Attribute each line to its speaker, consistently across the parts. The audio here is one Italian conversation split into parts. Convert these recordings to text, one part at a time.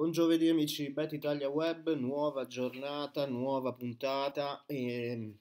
Speaker 1: Buon giovedì amici di Bet Italia Web, nuova giornata, nuova puntata e ehm,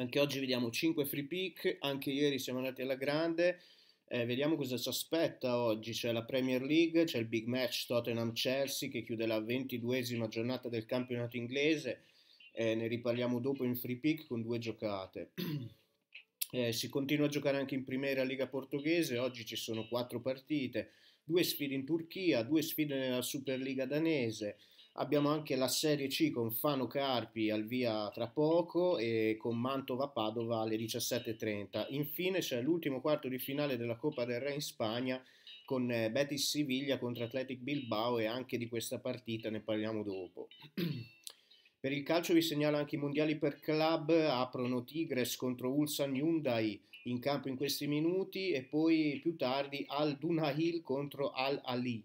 Speaker 1: anche oggi vediamo 5 free pick, anche ieri siamo andati alla grande, eh, vediamo cosa ci aspetta oggi, c'è la Premier League, c'è il big match Tottenham-Chelsea che chiude la ventiduesima giornata del campionato inglese, eh, ne riparliamo dopo in free pick con due giocate. eh, si continua a giocare anche in Primera Liga Portoghese, oggi ci sono 4 partite, due sfide in Turchia, due sfide nella Superliga danese. Abbiamo anche la Serie C con Fano Carpi al via tra poco e con Mantova Padova alle 17.30. Infine c'è l'ultimo quarto di finale della Coppa del Re in Spagna con eh, Betis Siviglia contro Athletic Bilbao e anche di questa partita ne parliamo dopo. per il calcio vi segnalo anche i mondiali per club, aprono Tigres contro Ulsan Hyundai, in campo in questi minuti e poi più tardi Al Dunahil contro Al Ali.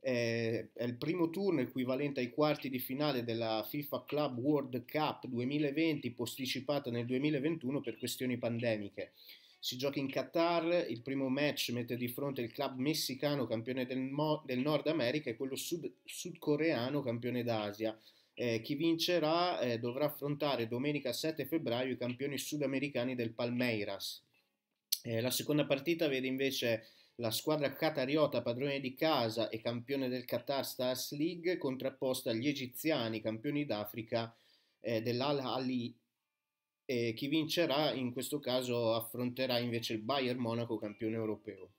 Speaker 1: Eh, è il primo turno equivalente ai quarti di finale della FIFA Club World Cup 2020 posticipata nel 2021 per questioni pandemiche. Si gioca in Qatar, il primo match mette di fronte il club messicano campione del, Mo- del Nord America e quello sud- sudcoreano campione d'Asia. Eh, chi vincerà eh, dovrà affrontare domenica 7 febbraio i campioni sudamericani del Palmeiras. Eh, la seconda partita vede invece la squadra qatariota padrone di casa e campione del Qatar Stars League contrapposta agli egiziani campioni d'Africa eh, dell'Al Ali. Eh, chi vincerà in questo caso affronterà invece il Bayern Monaco campione europeo.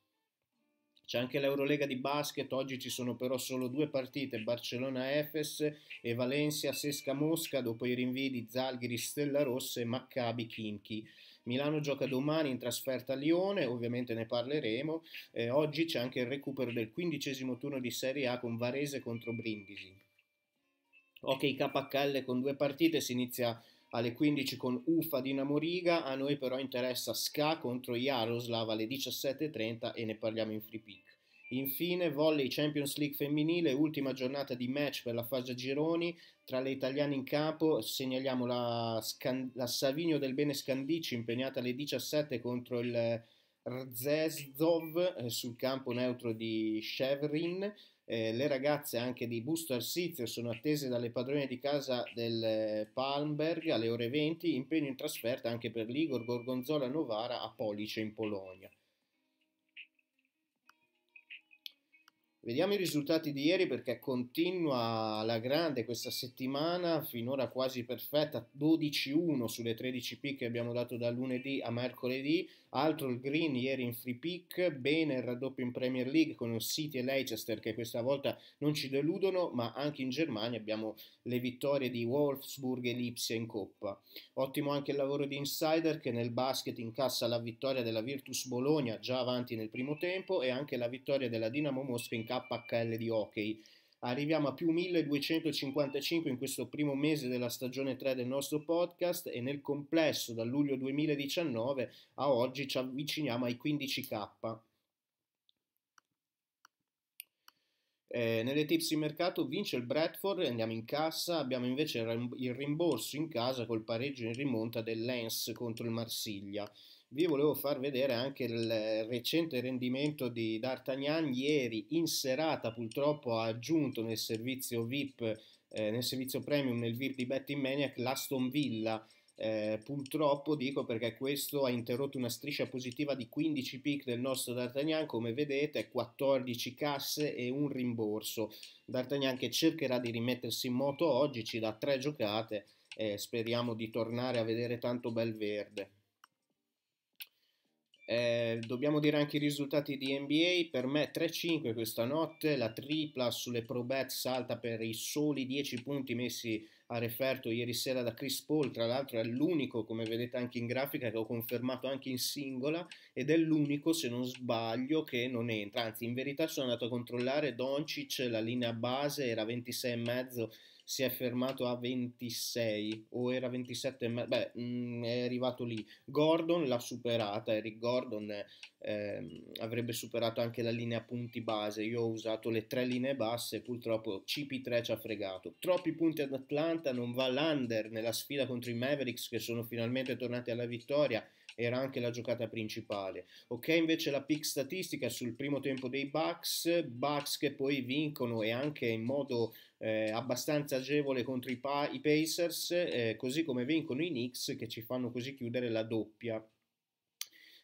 Speaker 1: C'è anche l'Eurolega di basket, oggi ci sono però solo due partite, Barcellona-Efes e Valencia-Sesca-Mosca dopo i rinvii di Zalghiris-Stella Rossa e Maccabi-Kimchi. Milano gioca domani in trasferta a Lione, ovviamente ne parleremo. Eh, oggi c'è anche il recupero del quindicesimo turno di Serie A con Varese contro Brindisi. Ok, KL con due partite, si inizia alle 15 con Ufa Dinamo Riga, a noi però interessa Ska contro Jaroslav alle 17.30 e ne parliamo in free pick. Infine volley Champions League femminile, ultima giornata di match per la fase gironi, tra le italiane in campo segnaliamo la, Scan- la Savinio del Bene Scandici impegnata alle 17 contro il Rzezov eh, sul campo neutro di Chevrin. Eh, le ragazze anche di Busto Arsizio sono attese dalle padrone di casa del Palmberg alle ore 20, impegno in trasferta anche per l'Igor Gorgonzola Novara a Police in Polonia. Vediamo i risultati di ieri perché continua la grande questa settimana, finora quasi perfetta, 12-1 sulle 13 pick che abbiamo dato da lunedì a mercoledì, altro il green ieri in free pick, bene il raddoppio in Premier League con il City e Leicester che questa volta non ci deludono, ma anche in Germania abbiamo le vittorie di Wolfsburg e Lipsia in Coppa. Ottimo anche il lavoro di Insider che nel basket incassa la vittoria della Virtus Bologna già avanti nel primo tempo e anche la vittoria della Dinamo Mosca in campo KHL di hockey. Arriviamo a più 1255 in questo primo mese della stagione 3 del nostro podcast e nel complesso da luglio 2019 a oggi ci avviciniamo ai 15k. Eh, nelle tips in mercato vince il Bradford, andiamo in cassa, abbiamo invece il rimborso in casa col pareggio in rimonta del Lens contro il Marsiglia vi volevo far vedere anche il recente rendimento di D'Artagnan ieri in serata purtroppo ha aggiunto nel servizio VIP eh, nel servizio premium nel VIP di Betting Maniac l'Aston Villa eh, purtroppo dico perché questo ha interrotto una striscia positiva di 15 pick del nostro D'Artagnan, come vedete 14 casse e un rimborso. D'Artagnan che cercherà di rimettersi in moto oggi, ci dà tre giocate e eh, speriamo di tornare a vedere tanto bel verde. Eh, dobbiamo dire anche i risultati di NBA, per me 3-5 questa notte, la tripla sulle Pro Bet salta per i soli 10 punti messi a referto ieri sera da Chris Paul, tra l'altro è l'unico, come vedete anche in grafica, che ho confermato anche in singola ed è l'unico, se non sbaglio, che non entra, anzi in verità sono andato a controllare Doncic, la linea base era 26,5 si è fermato a 26 o era 27, beh, mh, mm, è arrivato lì. Gordon l'ha superata, Eric Gordon eh, avrebbe superato anche la linea punti base. Io ho usato le tre linee basse, purtroppo CP3 ci ha fregato. Troppi punti ad Atlanta, non va l'under nella sfida contro i Mavericks che sono finalmente tornati alla vittoria era anche la giocata principale. Ok, invece la pick statistica sul primo tempo dei Bucks, Bucks che poi vincono e anche in modo eh, abbastanza agevole contro i, i Pacers, eh, così come vincono i Knicks che ci fanno così chiudere la doppia.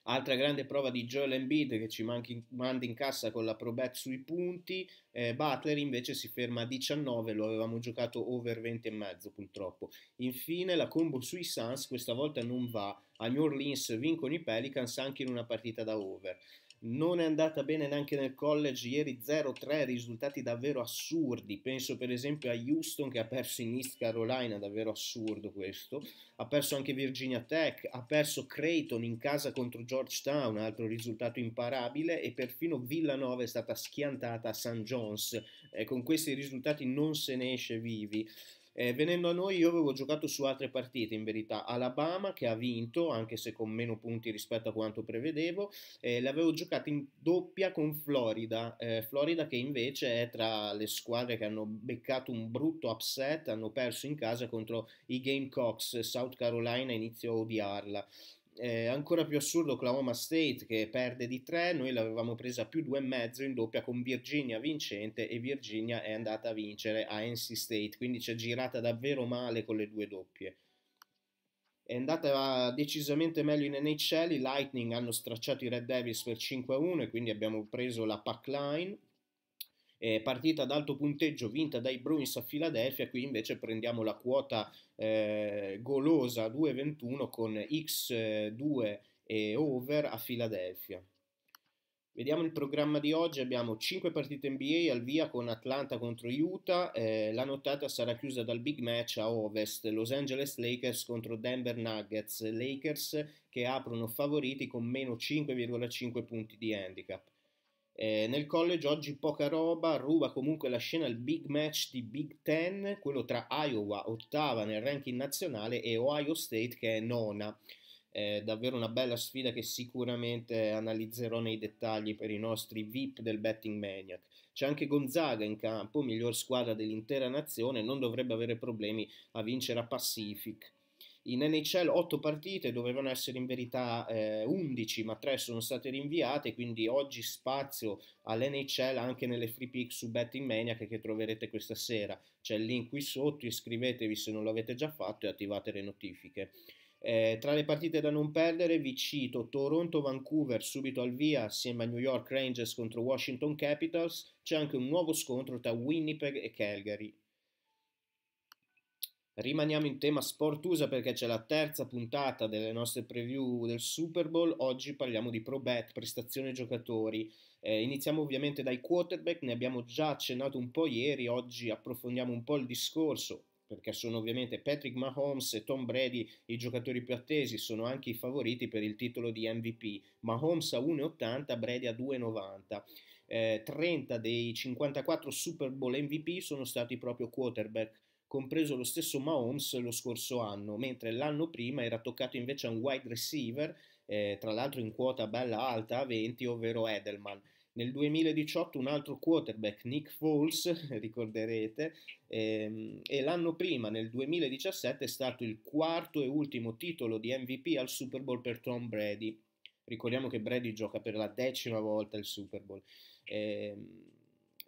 Speaker 1: Altra grande prova di Joel Embiid che ci manchi, manda in cassa con la Pro sui punti. Eh, Butler invece si ferma a 19, lo avevamo giocato over 20,5 purtroppo. Infine la combo sui Suns questa volta non va a New Orleans vincono i Pelicans anche in una partita da over. Non è andata bene neanche nel college, ieri 0-3, risultati davvero assurdi. Penso per esempio a Houston che ha perso in East Carolina, davvero assurdo questo. Ha perso anche Virginia Tech, ha perso Creighton in casa contro Georgetown, altro risultato imparabile. E perfino Villanova è stata schiantata a St. John's. Eh, con questi risultati non se ne esce vivi. Eh, venendo a noi, io avevo giocato su altre partite, in verità, Alabama che ha vinto, anche se con meno punti rispetto a quanto prevedevo, eh, l'avevo giocata in doppia con Florida, eh, Florida che invece è tra le squadre che hanno beccato un brutto upset, hanno perso in casa contro i Gamecocks, South Carolina iniziò a odiarla. Eh, ancora più assurdo Oklahoma State che perde di 3, noi l'avevamo presa più 2,5 in doppia con Virginia vincente e Virginia è andata a vincere a NC State, quindi ci è girata davvero male con le due doppie. È andata decisamente meglio in NHL, i Lightning hanno stracciato i Red Devils per 5-1 e quindi abbiamo preso la pack line eh, partita ad alto punteggio vinta dai Bruins a Filadelfia, qui invece prendiamo la quota eh, golosa 2-21 con X2 eh, e over a Filadelfia. Vediamo il programma di oggi, abbiamo 5 partite NBA al via con Atlanta contro Utah, eh, la nottata sarà chiusa dal big match a ovest, Los Angeles Lakers contro Denver Nuggets, Lakers che aprono favoriti con meno 5,5 punti di handicap. Eh, nel college oggi poca roba, ruba comunque la scena il big match di Big Ten, quello tra Iowa, ottava nel ranking nazionale, e Ohio State che è nona. Eh, davvero una bella sfida che sicuramente analizzerò nei dettagli per i nostri VIP del Betting Maniac. C'è anche Gonzaga in campo, miglior squadra dell'intera nazione, non dovrebbe avere problemi a vincere a Pacific. In NHL 8 partite dovevano essere in verità eh, 11, ma 3 sono state rinviate, quindi oggi spazio all'NHL anche nelle free pick su Betting Maniac che troverete questa sera. C'è il link qui sotto, iscrivetevi se non l'avete già fatto e attivate le notifiche. Eh, tra le partite da non perdere vi cito Toronto-Vancouver subito al via assieme a New York Rangers contro Washington Capitals, c'è anche un nuovo scontro tra Winnipeg e Calgary. Rimaniamo in tema sport USA perché c'è la terza puntata delle nostre preview del Super Bowl. Oggi parliamo di Pro Bet, prestazione giocatori. Eh, iniziamo ovviamente dai quarterback, ne abbiamo già accennato un po' ieri, oggi approfondiamo un po' il discorso perché sono ovviamente Patrick Mahomes e Tom Brady i giocatori più attesi, sono anche i favoriti per il titolo di MVP. Mahomes a 1,80, Brady a 2,90. Eh, 30 dei 54 Super Bowl MVP sono stati proprio quarterback compreso lo stesso Mahomes lo scorso anno, mentre l'anno prima era toccato invece a un wide receiver, eh, tra l'altro in quota bella alta a 20, ovvero Edelman. Nel 2018 un altro quarterback, Nick Foles, ricorderete, ehm, e l'anno prima, nel 2017, è stato il quarto e ultimo titolo di MVP al Super Bowl per Tom Brady. Ricordiamo che Brady gioca per la decima volta il Super Bowl. Ehm,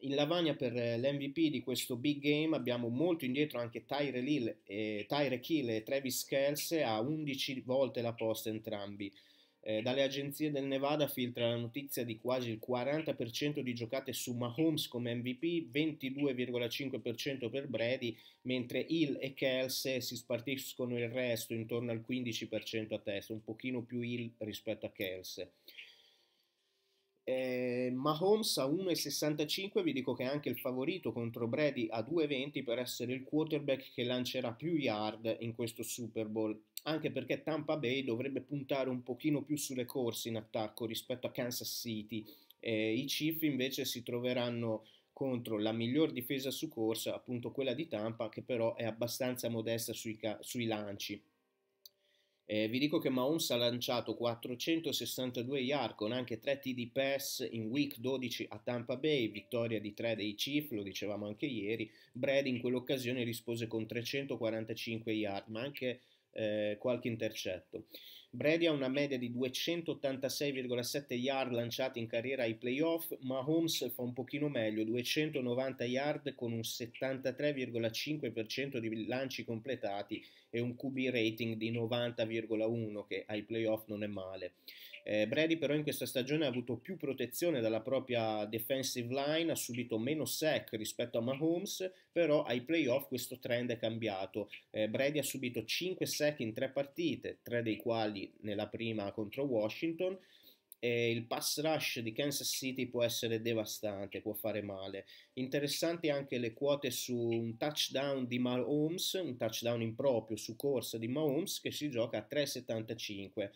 Speaker 1: in Lavagna per eh, l'MVP di questo big game abbiamo molto indietro anche Tyre Hill e, Tyre Hill e Travis Kelce a 11 volte la posta entrambi. Eh, dalle agenzie del Nevada filtra la notizia di quasi il 40% di giocate su Mahomes come MVP, 22,5% per Brady, mentre Hill e Kelsey si spartiscono il resto intorno al 15% a testa, un pochino più Hill rispetto a Kelsey. Eh, Mahomes a 1,65 vi dico che è anche il favorito contro Brady a 2,20 per essere il quarterback che lancerà più yard in questo Super Bowl anche perché Tampa Bay dovrebbe puntare un pochino più sulle corse in attacco rispetto a Kansas City. Eh, I Chiefs invece si troveranno contro la miglior difesa su corsa, appunto quella di Tampa, che però è abbastanza modesta sui, ca- sui lanci. Eh, vi dico che Mahomes ha lanciato 462 yard con anche 3 TD pass in week 12 a Tampa Bay, vittoria di 3 dei Chief, lo dicevamo anche ieri. Brady in quell'occasione rispose con 345 yard, ma anche eh, qualche intercetto. Brady ha una media di 286,7 yard lanciati in carriera ai playoff, Mahomes fa un pochino meglio, 290 yard con un 73,5% di lanci completati e un QB rating di 90,1 che ai playoff non è male. Eh, Brady però in questa stagione ha avuto più protezione dalla propria defensive line, ha subito meno sack rispetto a Mahomes, però ai playoff questo trend è cambiato. Eh, Brady ha subito 5 sack in 3 partite, 3 dei quali nella prima contro Washington, e il pass rush di Kansas City può essere devastante, può fare male. Interessanti anche le quote su un touchdown di Mahomes, un touchdown improprio su corsa di Mahomes che si gioca a 3,75.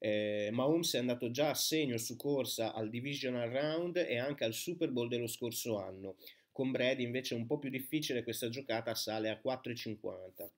Speaker 1: Eh, Mahomes è andato già a segno su corsa al Divisional Round e anche al Super Bowl dello scorso anno. Con Brady invece è un po' più difficile questa giocata, sale a 4,50.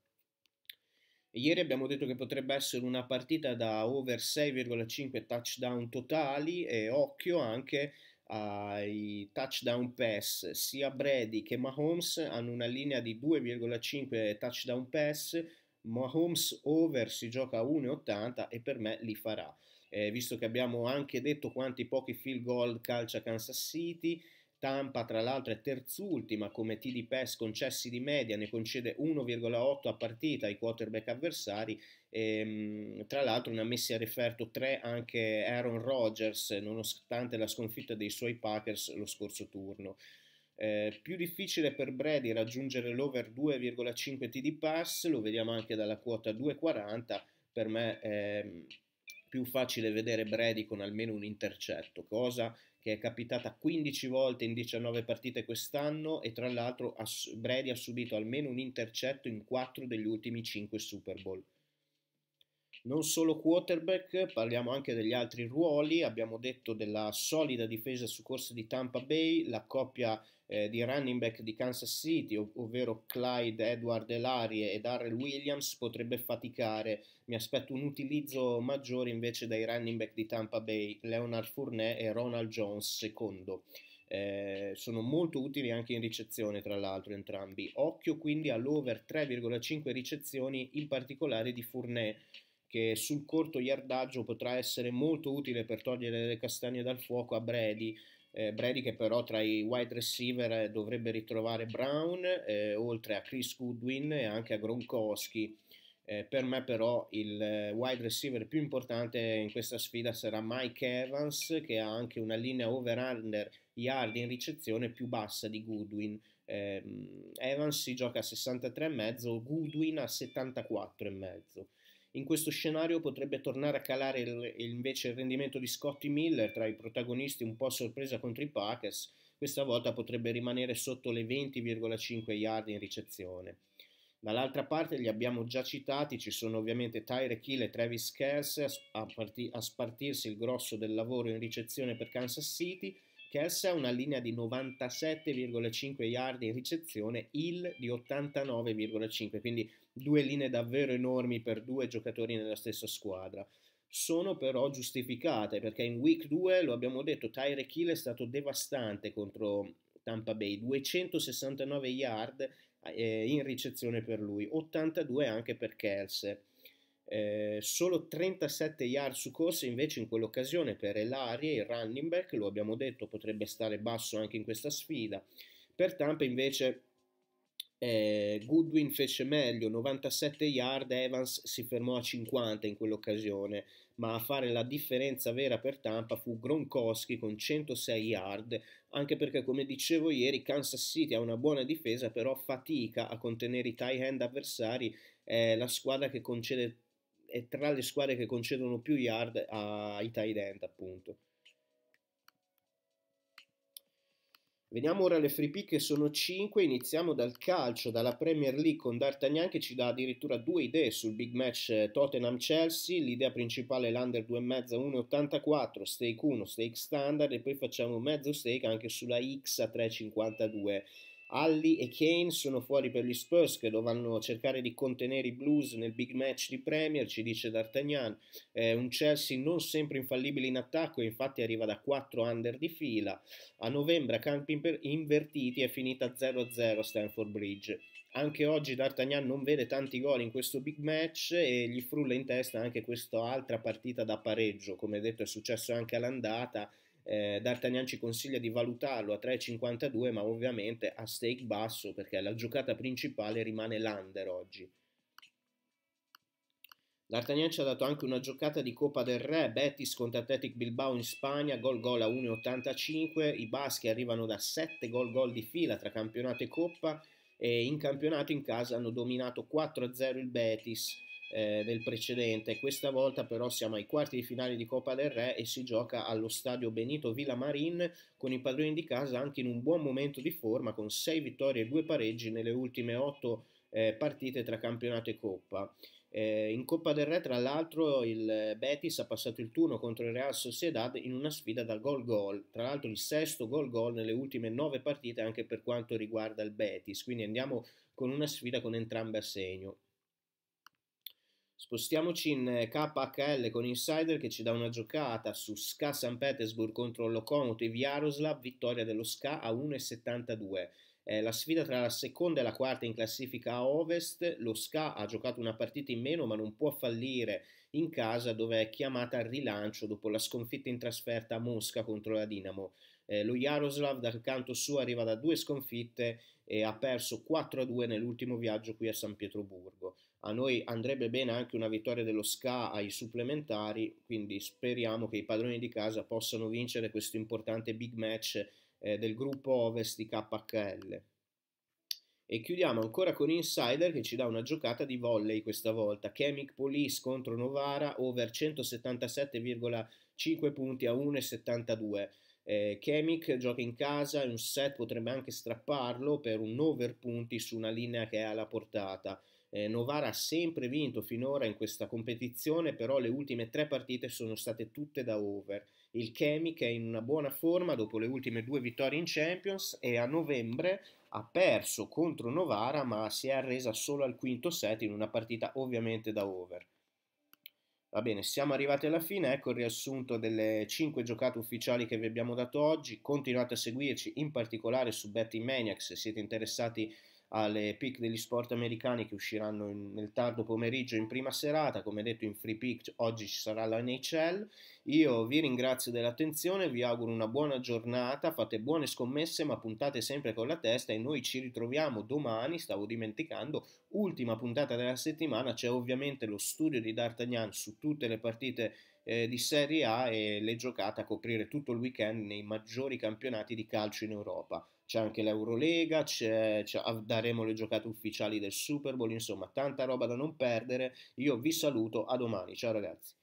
Speaker 1: Ieri abbiamo detto che potrebbe essere una partita da over 6,5 touchdown totali e occhio anche ai touchdown pass. Sia Brady che Mahomes hanno una linea di 2,5 touchdown pass. Mahomes over si gioca a 1,80 e per me li farà. Eh, visto che abbiamo anche detto quanti pochi field goal calcia Kansas City, Tampa, tra l'altro, è terzultima come TD pass concessi di media, ne concede 1,8 a partita ai quarterback avversari. E, ehm, tra l'altro, ne ha messi a referto 3 anche Aaron Rodgers, nonostante la sconfitta dei suoi Packers lo scorso turno. Eh, più difficile per Brady raggiungere l'over 2,5 TD pass, lo vediamo anche dalla quota 2,40. Per me è ehm, più facile vedere Brady con almeno un intercetto, cosa che è capitata 15 volte in 19 partite quest'anno e tra l'altro Brady ha subito almeno un intercetto in 4 degli ultimi 5 Super Bowl. Non solo quarterback, parliamo anche degli altri ruoli, abbiamo detto della solida difesa su corsa di Tampa Bay, la coppia eh, di running back di Kansas City, ov- ovvero Clyde Edward Elarie e Darrell Williams, potrebbe faticare. Mi aspetto un utilizzo maggiore invece dai running back di Tampa Bay, Leonard Fournette e Ronald Jones secondo. Eh, sono molto utili anche in ricezione, tra l'altro, entrambi. Occhio quindi all'over 3,5 ricezioni, in particolare di Fournet, che sul corto yardaggio potrà essere molto utile per togliere le castagne dal fuoco a Brady, eh, Brady che però tra i wide receiver eh, dovrebbe ritrovare Brown, eh, oltre a Chris Goodwin e anche a Gronkowski. Eh, per me però il eh, wide receiver più importante in questa sfida sarà Mike Evans che ha anche una linea over-under yard in ricezione più bassa di Goodwin. Ehm, Evans si gioca a 63,5, Goodwin a 74,5. In questo scenario potrebbe tornare a calare il, invece il rendimento di Scotty Miller tra i protagonisti un po' a sorpresa contro i Packers, questa volta potrebbe rimanere sotto le 20,5 yard in ricezione. Dall'altra parte li abbiamo già citati, ci sono ovviamente Tyre Kill e Travis Kelce a, a, spartirsi il grosso del lavoro in ricezione per Kansas City. Kelce ha una linea di 97,5 yard in ricezione, il di 89,5, quindi due linee davvero enormi per due giocatori nella stessa squadra. Sono però giustificate perché in week 2, lo abbiamo detto, Tyre Kill è stato devastante contro Tampa Bay, 269 yard eh, in ricezione per lui, 82 anche per Kelsey. Eh, solo 37 yard su corsa invece in quell'occasione per Elarie, il running back, lo abbiamo detto, potrebbe stare basso anche in questa sfida. Per Tampa invece eh, Goodwin fece meglio, 97 yard, Evans si fermò a 50 in quell'occasione, ma a fare la differenza vera per Tampa fu Gronkowski con 106 yard, anche perché come dicevo ieri Kansas City ha una buona difesa, però fatica a contenere i tie end avversari, è la squadra che concede è tra le squadre che concedono più yard ai tight end appunto. Veniamo ora alle free pick che sono 5, iniziamo dal calcio, dalla Premier League con D'Artagnan che ci dà addirittura due idee sul big match eh, Tottenham-Chelsea, l'idea principale è l'under 2,5 1,84, stake 1, stake standard e poi facciamo mezzo stake anche sulla X a 3,52 Alli e Kane sono fuori per gli Spurs che dovranno cercare di contenere i Blues nel big match di Premier, ci dice D'Artagnan. Eh, un Chelsea non sempre infallibile in attacco, infatti arriva da 4 under di fila. A novembre a campi invertiti è finita 0-0 Stanford Bridge. Anche oggi D'Artagnan non vede tanti gol in questo big match e gli frulla in testa anche questa altra partita da pareggio, come detto è successo anche all'andata eh, D'Artagnan ci consiglia di valutarlo a 3,52 ma ovviamente a stake basso perché la giocata principale rimane l'under oggi. D'Artagnan ci ha dato anche una giocata di Coppa del Re, Betis contro Athletic Bilbao in Spagna, gol gol a 1,85, i baschi arrivano da 7 gol gol di fila tra campionato e Coppa e in campionato in casa hanno dominato 4-0 il Betis, eh, del precedente. Questa volta però siamo ai quarti di finale di Coppa del Re e si gioca allo stadio Benito Villamarin con i padroni di casa anche in un buon momento di forma con 6 vittorie e 2 pareggi nelle ultime 8 eh, partite tra campionato e Coppa. Eh, in Coppa del Re, tra l'altro, il Betis ha passato il turno contro il Real Sociedad in una sfida da gol gol. Tra l'altro, il sesto gol gol nelle ultime nove partite, anche per quanto riguarda il Betis. Quindi andiamo con una sfida con entrambe a segno. Spostiamoci in eh, KHL con Insider che ci dà una giocata su Ska San Petersburg contro Lokomotiv Jaroslav, vittoria dello Ska a 1,72. Eh, la sfida tra la seconda e la quarta in classifica a Ovest, lo Ska ha giocato una partita in meno ma non può fallire in casa dove è chiamata al rilancio dopo la sconfitta in trasferta a Mosca contro la Dinamo. Eh, lo Jaroslav dal canto suo arriva da due sconfitte e ha perso 4-2 nell'ultimo viaggio qui a San Pietroburgo a noi andrebbe bene anche una vittoria dello SCA ai supplementari, quindi speriamo che i padroni di casa possano vincere questo importante big match eh, del gruppo Ovest di KHL. E chiudiamo ancora con Insider che ci dà una giocata di volley questa volta. Chemic Police contro Novara, over 177,5 punti a 1,72. Eh, Chemic gioca in casa, un set potrebbe anche strapparlo per un over punti su una linea che è alla portata. Eh, Novara ha sempre vinto finora in questa competizione, però le ultime tre partite sono state tutte da over. Il Chemi che è in una buona forma dopo le ultime due vittorie in Champions e a novembre ha perso contro Novara ma si è arresa solo al quinto set in una partita ovviamente da over. Va bene, siamo arrivati alla fine, ecco il riassunto delle 5 giocate ufficiali che vi abbiamo dato oggi, continuate a seguirci in particolare su Betting Maniac se siete interessati a alle pick degli sport americani che usciranno in, nel tardo pomeriggio in prima serata, come detto in free pick oggi ci sarà la NHL. Io vi ringrazio dell'attenzione, vi auguro una buona giornata, fate buone scommesse ma puntate sempre con la testa e noi ci ritroviamo domani, stavo dimenticando, ultima puntata della settimana, c'è ovviamente lo studio di D'Artagnan su tutte le partite eh, di Serie A e le giocate a coprire tutto il weekend nei maggiori campionati di calcio in Europa. C'è anche l'Eurolega, c'è, c'è, ah, daremo le giocate ufficiali del Super Bowl, insomma tanta roba da non perdere. Io vi saluto, a domani, ciao ragazzi.